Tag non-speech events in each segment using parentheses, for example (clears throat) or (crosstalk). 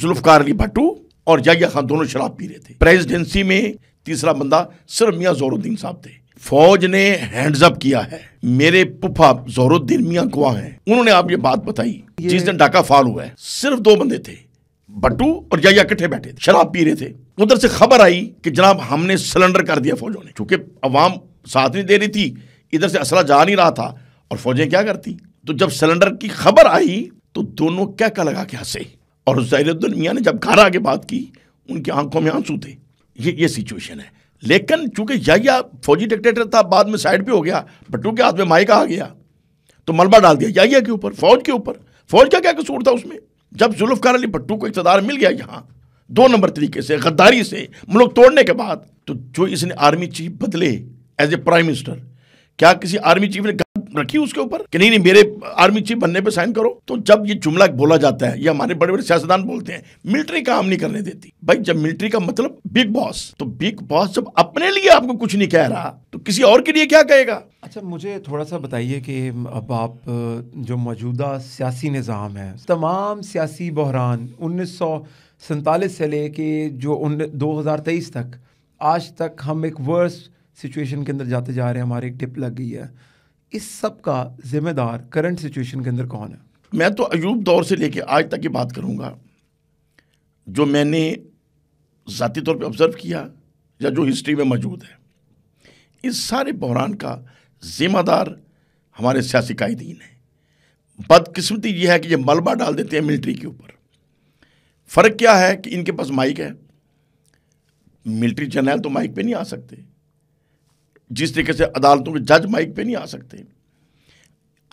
जुल्फकार अली भट्टू और जागिया खान दोनों शराब पी रहे थे प्रेसिडेंसी में तीसरा बंदा सिर्फ मियाँ जोरुद्दीन साहब थे फौज ने हैंड्स किया है मेरे पुफा जोरुद्दीन मियाँ कुआ है उन्होंने आप ये बात बताई जिस दिन डाका फाल हुआ है सिर्फ दो बंदे थे बटू और जाया इकट्ठे बैठे थे शराब पी रहे थे उधर से खबर आई कि जनाब हमने सिलेंडर कर दिया फौजों ने क्योंकि अवाम साथ नहीं दे रही थी इधर से असला जा नहीं रहा था और फौजें क्या करती तो जब सिलेंडर की खबर आई तो दोनों क्या क्या लगा के हंसे और जैरुद्दीन मियाँ ने जब घर आके बात की उनकी आंखों में आंसू थे ये ये सिचुएशन है लेकिन चूंकि याया फौजी डिक्टेटर था बाद में साइड पे हो गया भट्टू के हाथ में माइका आ गया तो मलबा डाल दिया याया के ऊपर फौज के ऊपर फौज का क्या कसूर था उसमें जब जुल्फकार अली भट्टू को इकतदार मिल गया यहाँ दो नंबर तरीके से गद्दारी से मुल्क तोड़ने के बाद तो जो इसने आर्मी चीफ बदले एज ए प्राइम मिनिस्टर क्या किसी आर्मी चीफ ने रखी उसके ऊपर कि नहीं नहीं मेरे आर्मी चीफ बनने पे साइन करो तो जब ये जुमला बोला जाता है ये हमारे बड़े बड़े सियासतदान बोलते हैं मिलिट्री काम नहीं करने देती भाई जब मिलिट्री का मतलब बिग बॉस तो बिग बॉस जब अपने लिए आपको कुछ नहीं कह रहा तो किसी और के लिए क्या कहेगा अच्छा मुझे थोड़ा सा बताइए कि अब आप जो मौजूदा सियासी निज़ाम है तमाम सियासी बहरान उन्नीस से लेके जो दो हज़ार तेईस तक आज तक हम एक वर्स सिचुएशन के अंदर जाते जा रहे हैं हमारी एक टिप लग गई है इस सब का जिम्मेदार करंट सिचुएशन के अंदर कौन है मैं तो अयूब दौर से लेके आज तक की बात करूँगा जो मैंने ज़ाती तौर पे ऑब्ज़र्व किया या जो हिस्ट्री में मौजूद है इस सारे बहरान का जिम्मेदार हमारे सियासी कायदीन है बदकिस्मती यह है कि ये मलबा डाल देते हैं मिलिट्री के ऊपर फ़र्क क्या है कि इनके पास माइक है मिलिट्री जनरल तो माइक पे नहीं आ सकते जिस तरीके से अदालतों के जज माइक पे नहीं आ सकते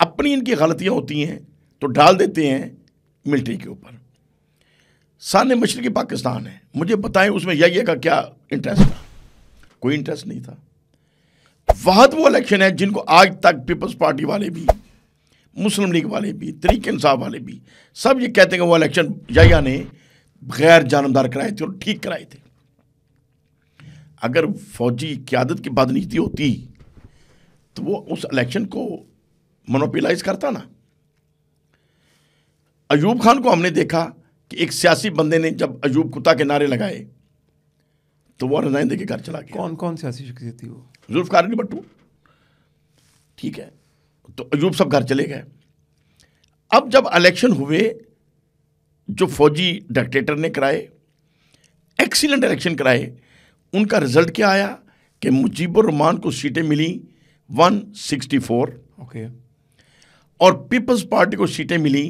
अपनी इनकी गलतियां होती हैं तो डाल देते हैं मिलिट्री के ऊपर सान मशर की पाकिस्तान है मुझे बताएं उसमें यही का क्या इंटरेस्ट था कोई इंटरेस्ट नहीं था वह वो इलेक्शन है जिनको आज तक पीपल्स पार्टी वाले भी मुस्लिम लीग वाले भी तरीक इंसाफ वाले भी सब ये कहते हैं कि वो इलेक्शन या ने गैर जानबदार कराए थे और ठीक कराए थे अगर फौजी क्यादत की बदनीति होती तो वो उस इलेक्शन को मोनोपिलाइज करता ना अयूब खान को हमने देखा कि एक सियासी बंदे ने जब अयूब कुत्ता के नारे लगाए तो वो रजाइन के घर चला गया कौन कौन सियासी शख्सियत थी वो जुल्फकार अली भट्टू ठीक है तो अयूब सब घर चले गए अब जब इलेक्शन हुए जो फौजी डिक्टेटर ने कराए एक्सीलेंट इलेक्शन कराए उनका रिजल्ट क्या आया कि मुजीबुररहमान को सीटें मिली 164 ओके okay. और पीपल्स पार्टी को सीटें मिली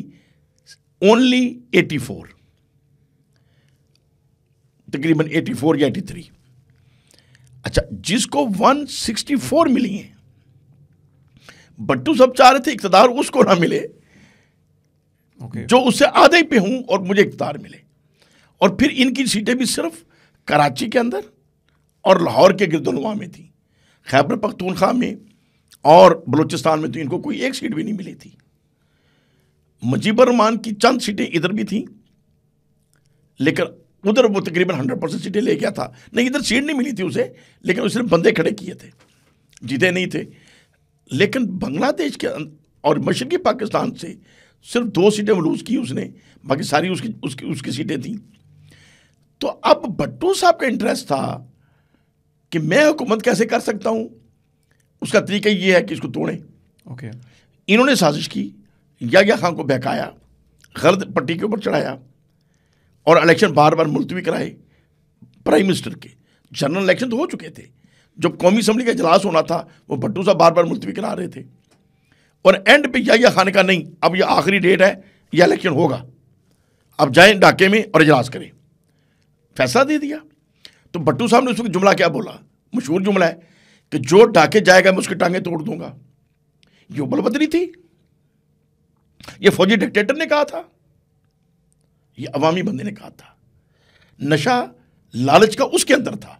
ओनली 84 तकरीबन 84 या 83 अच्छा जिसको 164 मिली हैं बट्टू सब चाह रहे थे इकतदार उसको ना मिले okay. जो उससे आधे पे हूं और मुझे इकतदार मिले और फिर इनकी सीटें भी सिर्फ कराची के अंदर और लाहौर के गिरदनुमा में थी खैबर पख्तूनख्वा में और बलूचिस्तान में तो इनको कोई एक सीट भी नहीं मिली थी मुजीबरमान की चंद सीटें इधर भी थी लेकिन उधर वो तकरीबन हंड्रेड परसेंट सीटें ले गया था नहीं इधर सीट नहीं मिली थी उसे लेकिन उसने बंदे खड़े किए थे जीते नहीं थे लेकिन बांग्लादेश के अं-, और मशरक़ी पाकिस्तान से सिर्फ दो सीटें मलूज की उसने बाकी सारी उसकी उसकी उसकी सीटें थी तो अब भट्टू साहब का इंटरेस्ट था कि मैं हुकूमत कैसे कर सकता हूँ उसका तरीका ये है कि इसको तोड़ें ओके okay. इन्होंने साजिश की या खान को बहकाया गलत पट्टी के ऊपर चढ़ाया और इलेक्शन बार बार मुलतवी कराए प्राइम मिनिस्टर के जनरल इलेक्शन तो हो चुके थे जब कौमी असम्बली का इजलास होना था वो भट्टू साहब बार बार मुलतवी करा रहे थे और एंड पे या खान का नहीं अब ये आखिरी डेट है यह इलेक्शन होगा अब जाए डाके में और इजलास करें फैसला दे दिया तो भट्टू साहब ने उसमें जुमला क्या बोला मशहूर जुमला है कि जो डाके जाएगा मैं उसकी टांगे तोड़ दूंगा ये उबल बदली थी ये फौजी डिक्टेटर ने कहा था ये अवामी बंदे ने कहा था नशा लालच का उसके अंदर था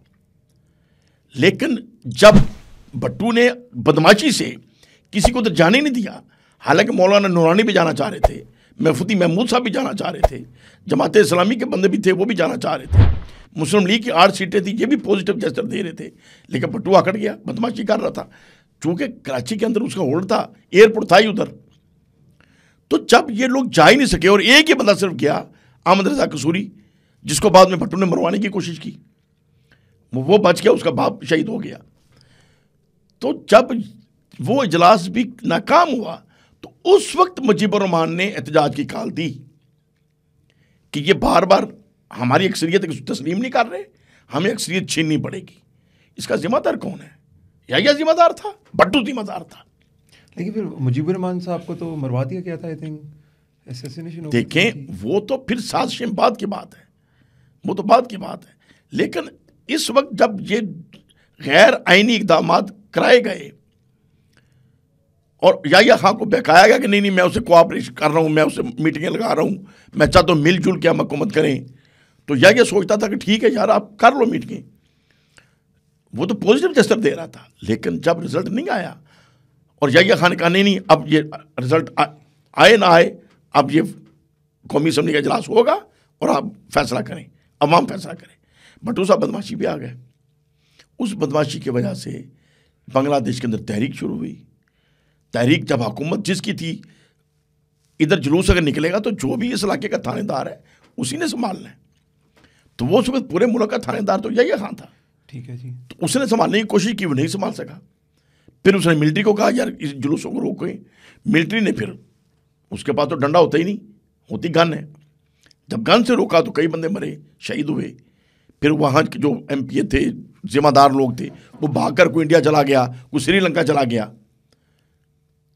लेकिन जब भट्टू ने बदमाशी से किसी को तो जाने नहीं दिया हालांकि मौलाना नूरानी भी जाना चाह रहे थे महफूती महमूद साहब भी जाना चाह रहे थे जमात इस्लामी के बंदे भी थे वो भी जाना चाह रहे थे मुस्लिम लीग की आठ सीटें थी ये भी पॉजिटिव जेस्टर दे रहे थे लेकिन पटुआ आकड़ गया बदमाशी कर रहा था चूँकि कराची के अंदर उसका होल्ड था एयरपोर्ट था ही उधर तो जब ये लोग जा ही नहीं सके और एक ही बंदा सिर्फ गया आमद रजा कसूरी जिसको बाद में भट्टू ने मरवाने की कोशिश की वो बच गया उसका बाप शहीद हो गया तो जब वो इजलास भी नाकाम हुआ तो उस वक्त मुजीबर रहमान ने एहतजाज की काल दी कि ये बार बार हमारी अक्सरियत तस्लीम नहीं कर रहे हमें अक्सरियत छीननी पड़ेगी इसका जिम्मेदार कौन है या यह जिम्मेदार था बट्टू जिम्मेदार था लेकिन फिर मुजीबर रहमान साहब को तो मरवा दिया गया था आई थिंक देखें वो तो फिर साजिशें बाद की बात है वो तो बाद की बात है लेकिन इस वक्त जब ये गैर आइनी इकदाम कराए गए और या खां हाँ, को बहकाया गया कि नहीं नहीं मैं उसे कोऑपरेशन कर रहा हूँ मैं उसे मीटिंगें लगा रहा हूँ मैं चाहता हूँ मिलजुल के हम हुकूमत करें तो या सोचता था कि ठीक है यार आप कर लो मीटिंगें वो तो पॉजिटिव जस्टर दे रहा था लेकिन जब रिजल्ट नहीं आया और या खान ने कहा नहीं नहीं अब ये रिजल्ट आ, आए ना आए अब ये कौमी असम्बली का इजलास होगा और आप फैसला करें अवाम फैसला करें बटू साहब बदमाशी भी आ गए उस बदमाशी की वजह से बांग्लादेश के अंदर तहरीक शुरू हुई तहरीक जब हुकूमत जिसकी थी इधर जुलूस अगर निकलेगा तो जो भी इस इलाके का थानेदार है उसी ने संभालना है तो वो उस पूरे मुल्क का थानेदार तो यही खान था ठीक है जी तो उसने संभालने की कोशिश की वो नहीं संभाल सका फिर उसने मिलिट्री को कहा यार इस जुलूसों को रोकें मिलिट्री ने फिर उसके पास तो डंडा होता ही नहीं होती गन है जब गन से रोका तो कई बंदे मरे शहीद हुए फिर वहाँ के जो एम थे जिम्मेदार लोग थे वो भागकर कोई इंडिया चला गया कोई श्रीलंका चला गया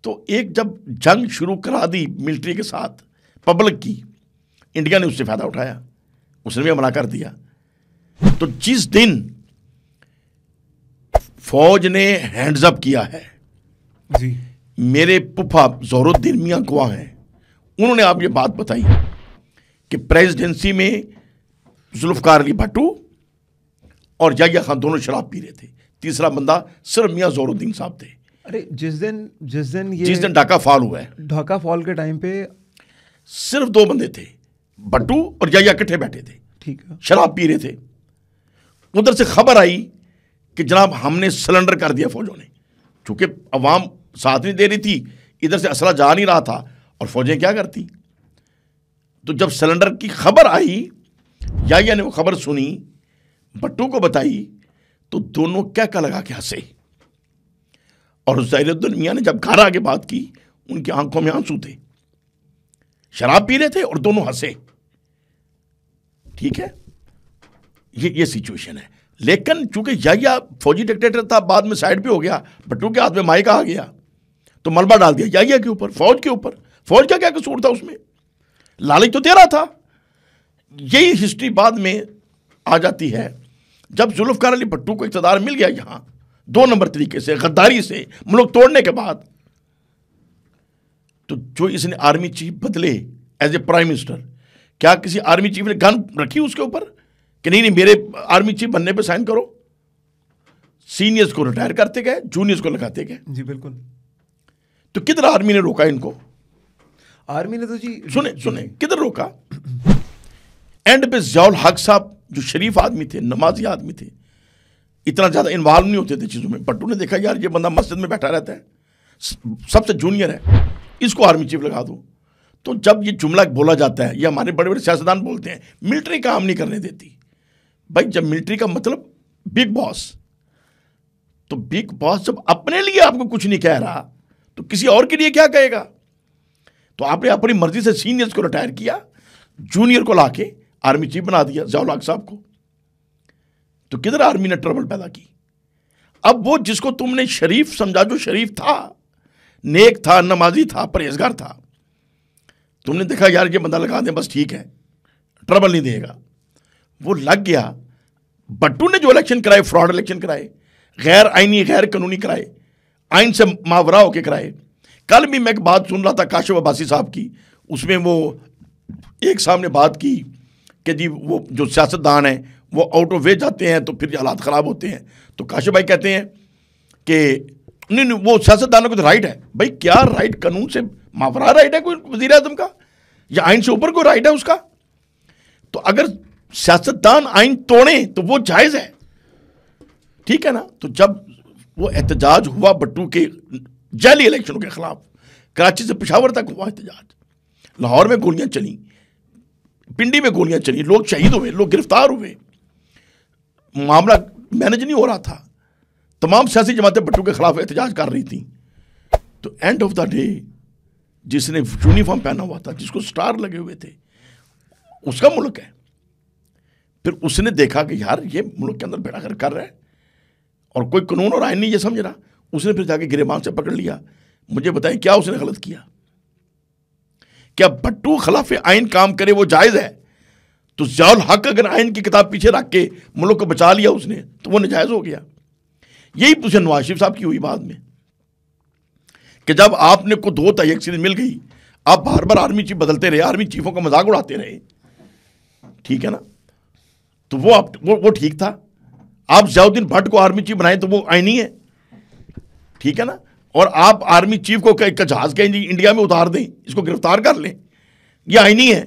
तो एक जब जंग शुरू करा दी मिलिट्री के साथ पब्लिक की इंडिया ने उससे फ़ायदा उठाया उसने भी हमला कर दिया तो जिस दिन फौज ने हैंड्सअप किया है जी मेरे पुफा जहरुद्दीन मियाँ कुआ हैं उन्होंने आप ये बात बताई कि प्रेसिडेंसी में जुल्फकार अली भट्टू और जागिया खान दोनों शराब पी रहे थे तीसरा बंदा सिर्फ मियाँ जहरुद्दीन साहब थे अरे जिस दिन जिस दिन ये जिस दिन ढाका फॉल हुआ है ढाका फॉल के टाइम पे सिर्फ दो बंदे थे बट्टू और या इकट्ठे बैठे थे ठीक है शराब पी रहे थे उधर से खबर आई कि जनाब हमने सिलेंडर कर दिया फौजों ने चूंकि अवाम साथ नहीं दे रही थी इधर से असला जा नहीं रहा था और फौजें क्या करती तो जब सिलेंडर की खबर आई या ने वो खबर सुनी बट्टू को बताई तो दोनों क्या क्या लगा के हंसे और जैरुद्दीन मियाँ ने जब घर आके बात की उनकी आंखों में आंसू थे शराब पी रहे थे और दोनों हंसे ठीक है ये ये सिचुएशन है लेकिन चूंकि याहिया फौजी डिक्टेटर था बाद में साइड पे हो गया भट्टू के हाथ में माइक आ गया तो मलबा डाल दिया याहिया के ऊपर फौज के ऊपर फौज का क्या कसूर था उसमें लालच तो दे रहा था यही हिस्ट्री बाद में आ जाती है जब जुल्फकार अली भट्टू को इकतदार मिल गया यहां दो नंबर तरीके से गद्दारी से मुल्क तोड़ने के बाद तो जो इसने आर्मी चीफ बदले एज ए प्राइम मिनिस्टर क्या किसी आर्मी चीफ ने गन रखी उसके ऊपर कि नहीं नहीं मेरे आर्मी चीफ बनने पे साइन करो सीनियर्स को रिटायर करते गए जूनियर्स को लगाते गए जी बिल्कुल तो किधर आर्मी ने रोका इनको आर्मी ने तो जी सुने सुने किधर रोका (clears throat) एंड पे जियाल हक साहब जो शरीफ आदमी थे नमाजी आदमी थे इतना ज़्यादा इन्वॉल्व नहीं होते थे चीज़ों में पट्टू ने देखा यार ये बंदा मस्जिद में बैठा रहता है सबसे जूनियर है इसको आर्मी चीफ लगा दो तो जब ये जुमला बोला जाता है ये हमारे बड़े बड़े सियासतदान बोलते हैं मिलिट्री काम नहीं करने देती भाई जब मिलिट्री का मतलब बिग बॉस तो बिग बॉस जब अपने लिए आपको कुछ नहीं कह रहा तो किसी और के लिए क्या कहेगा तो आपने अपनी मर्जी से सीनियर्स को रिटायर किया जूनियर को लाके आर्मी चीफ बना दिया जयाल साहब को तो किधर आर्मी ने ट्रबल पैदा की अब वो जिसको तुमने शरीफ समझा जो शरीफ था नेक था नमाजी था परहेजगार था तुमने देखा यार ये बंदा लगा दें बस ठीक है ट्रबल नहीं देगा वो लग गया बट्टू ने जो इलेक्शन कराए फ्रॉड इलेक्शन कराए गैर आइनी गैर कानूनी कराए आइन से मावरा होकर कराए कल भी मैं एक बात सुन रहा था काशिफ अब्बासी साहब की उसमें वो एक सामने बात की कि जी वो जो सियासतदान है वो आउट ऑफ वे जाते हैं तो फिर हालात ख़राब होते हैं तो काशिफ भाई कहते हैं कि नहीं नहीं वो सियासतदानों को तो राइट है भाई क्या राइट कानून से मावरा राइट है कोई वजी अजम का या आइन से ऊपर कोई राइट है उसका तो अगर सियासतदान आइन तोड़े तो वो जायज़ है ठीक है ना तो जब वो एहतजाज हुआ भट्टू के जैली इलेक्शनों के खिलाफ कराची से पिशावर तक हुआ एहतजाज लाहौर में गोलियां चली पिंडी में गोलियां चली लोग शहीद हुए लोग गिरफ्तार हुए मामला मैनेज नहीं हो रहा था तमाम सियासी जमातें बट्टू के खिलाफ एहतजाज कर रही थी तो एंड ऑफ द डे जिसने यूनिफॉर्म पहना हुआ था जिसको स्टार लगे हुए थे उसका मुल्क है फिर उसने देखा कि यार ये मुल्क के अंदर बैठा कर रहा है और कोई कानून और आयन नहीं ये समझ रहा उसने फिर जाके गिरेबान से पकड़ लिया मुझे बताएं क्या उसने गलत किया क्या बट्टू खिलाफ आइन काम करे वो जायज़ है तो जयाल हक अगर आयन की किताब पीछे रख के मुल्क को बचा लिया उसने तो वो नजायज़ हो गया यही पूछे नवाज शरीफ साहब की हुई बाद में कि जब आपने को दो तयकसीन मिल गई आप बार बार आर्मी चीफ बदलते रहे आर्मी चीफों का मजाक उड़ाते रहे ठीक है ना तो वो आप वो वो ठीक था आप जयाउद्दीन भट्ट को आर्मी चीफ बनाए तो वो आईनी है ठीक है ना और आप आर्मी चीफ को जहाज के इंडिया में उतार दें इसको गिरफ्तार कर लें यह आईनी है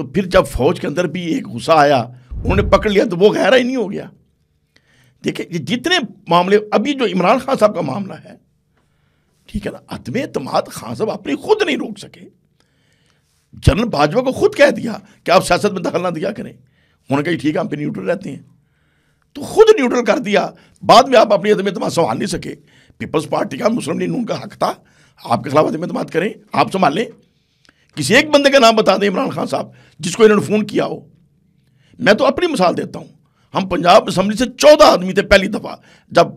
तो फिर जब फौज के अंदर भी एक गुस्सा आया उन्होंने पकड़ लिया तो वो गहरा ही नहीं हो गया देखिए जितने मामले अभी जो इमरान खान साहब का मामला है ठीक है ना अदम अतमाद खान साहब अपनी खुद नहीं रोक सके जनरल बाजवा को खुद कह दिया कि आप सियासत में दखल ना दिया करें उन्होंने कहा ठीक है हम पे न्यूट्रल रहते हैं तो खुद न्यूट्रल कर दिया बाद में आप अपनी अदम अतमाद संभाल नहीं सके पीपल्स पार्टी का मुस्लिम लीग नून का हक था आपके खिलाफ अदम अतमाद करें आप संभालें किसी एक बंदे का नाम बता दें इमरान खान साहब जिसको इन्होंने फ़ोन किया हो मैं तो अपनी मिसाल देता हूँ हम पंजाब असम्बली से चौदह आदमी थे पहली दफ़ा जब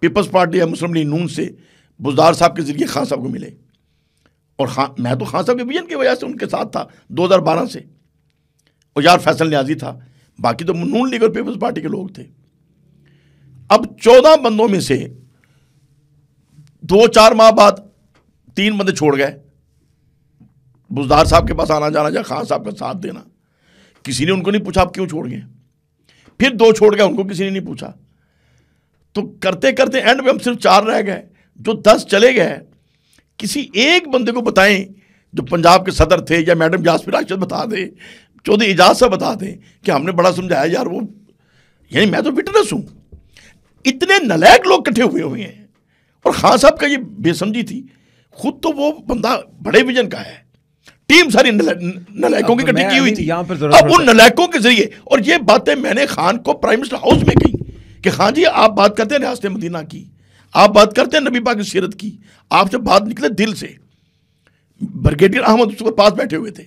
पीपल्स पार्टी या मुस्लिम लीग नून से बुजदार साहब के ज़रिए खान साहब को मिले और खान मैं तो खान साहब के विजन की वजह से उनके साथ था 2012 से और यार फैसल न्याजी था बाकी तो नून लीग और पीपल्स पार्टी के लोग थे अब चौदह बंदों में से दो चार माह बाद तीन बंदे छोड़ गए बुजदार साहब के पास आना जाना या खान साहब का साथ देना किसी ने उनको नहीं पूछा आप क्यों छोड़ गए फिर दो छोड़ गए उनको किसी ने नहीं पूछा तो करते करते एंड में हम सिर्फ चार रह गए जो दस चले गए किसी एक बंदे को बताएं जो पंजाब के सदर थे या मैडम जासफी राशद बता दें चौधरी एजाज साहब बता दें कि हमने बड़ा समझाया यार वो यानी मैं तो विटनेस हूँ इतने नलायक लोग इकट्ठे हुए हुए हैं और खान साहब का ये बेसमझी थी खुद तो वो बंदा बड़े विजन का है टीम सारी नलायकों की इकट्ठी की हुई थी अब उन नलायकों के जरिए और ये बातें मैंने खान को प्राइम मिनिस्टर हाउस में कही कि खान जी आप बात करते हैं रियासत मदीना की आप बात करते हैं नबी पाक की सीरत की आप जब बात निकले दिल से ब्रिगेडियर अहमद उसके पास बैठे हुए थे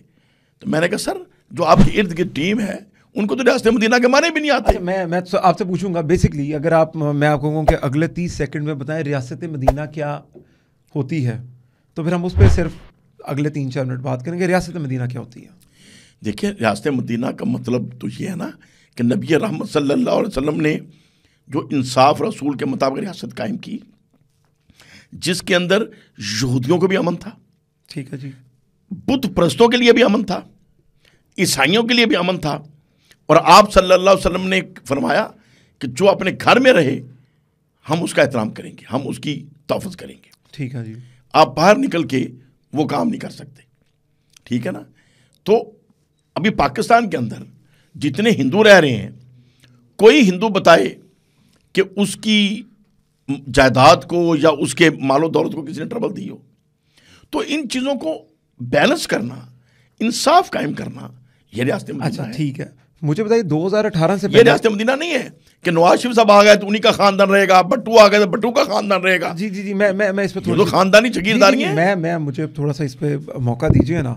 तो मैंने कहा सर जो आपकी इर्द गिर्द टीम है उनको तो रियासत मदीना के माने भी नहीं आते अच्छा, मैं मैं तो आपसे पूछूंगा बेसिकली अगर आप मैं आपको कहूँ कि अगले तीस सेकंड में बताएं रियासत मदीना क्या होती है तो फिर हम उस पर सिर्फ अगले तीन चार मिनट बात करेंगे रियासत मदीना क्या होती है देखिए रियासत मदीना का मतलब तो ये है ना कि नबी रहमत सल्ला वसम ने जो इंसाफ रसूल के मुताबिक रियासत कायम की जिसके अंदर यहूदियों को भी अमन था ठीक है जी बुद्ध प्रस्तों के लिए भी अमन था ईसाइयों के लिए भी अमन था और आप सल्लल्लाहु अलैहि वसल्लम ने फरमाया कि जो अपने घर में रहे हम उसका एहतराम करेंगे हम उसकी तोहफ़ करेंगे ठीक है जी आप बाहर निकल के वो काम नहीं कर सकते ठीक है ना तो अभी पाकिस्तान के अंदर जितने हिंदू रह रहे हैं कोई हिंदू बताए कि उसकी जायदाद को या उसके मालो दौलत को किसी ने ट्रबल दी हो तो इन चीज़ों को बैलेंस करना इंसाफ कायम करना ये रियासत में अच्छा ठीक है मुझे बताइए 2018 से ये रास्ते मदीना नहीं है कि नवाज शरीफ साहब आ गए तो उन्हीं का खानदान रहेगा बट्टू आ गए तो बट्टू का खानदान रहेगा जी जी जी मैं मैं मैं इस पर थोड़ा तो खानदानी जगीरदारी है मैं मैं मुझे थोड़ा सा इस पर मौका दीजिए ना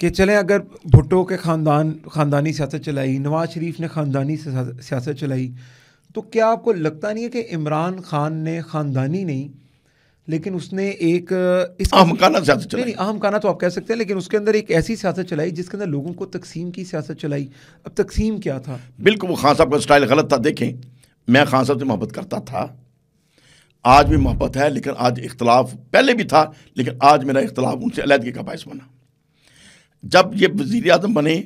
कि चलें अगर भुट्टो के खानदान खानदानी सियासत चलाई नवाज शरीफ ने खानदानी सियासत चलाई तो क्या आपको लगता नहीं है कि इमरान खान ने खानदानी नहीं लेकिन उसने एक इस अहमकाना सियासत चलाई नहीं अहमकाना तो आप कह सकते हैं लेकिन उसके अंदर एक ऐसी सियासत चलाई जिसके अंदर लोगों को तकसीम की सियासत चलाई अब तकसीम क्या था बिल्कुल वो खान साहब का स्टाइल गलत था देखें मैं खान साहब से मोहब्बत करता था आज भी मोहब्बत है लेकिन आज इख्तलाफ पहले भी था लेकिन आज मेरा इख्तलाफ उनसे अलहदगी का बायस बना जब ये वज़ी अजम बने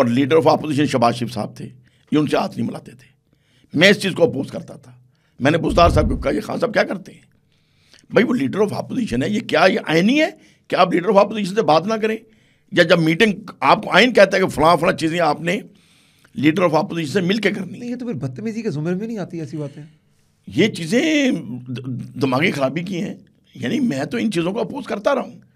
और leader of opposition Shehbaz Sharif साहब थे ये उनसे हाथ नहीं मिलाते थे मैं इस चीज़ को अपोज करता था मैंने बुजदार साहब को कहा ये खान साहब क्या करते हैं भाई वो लीडर ऑफ अपोजिशन है ये क्या ये आइनी है कि आप लीडर ऑफ अपोजिशन से बात ना करें या जब मीटिंग आपको आयन कहता है कि फला फला चीज़ें आपने लीडर ऑफ अपोजिशन से मिल के करनी ये तो फिर बदतमीजी के जुमर में नहीं आती ऐसी बातें ये चीज़ें दिमागी खराबी की हैं यानी मैं तो इन चीज़ों को अपोज करता रहा हूँ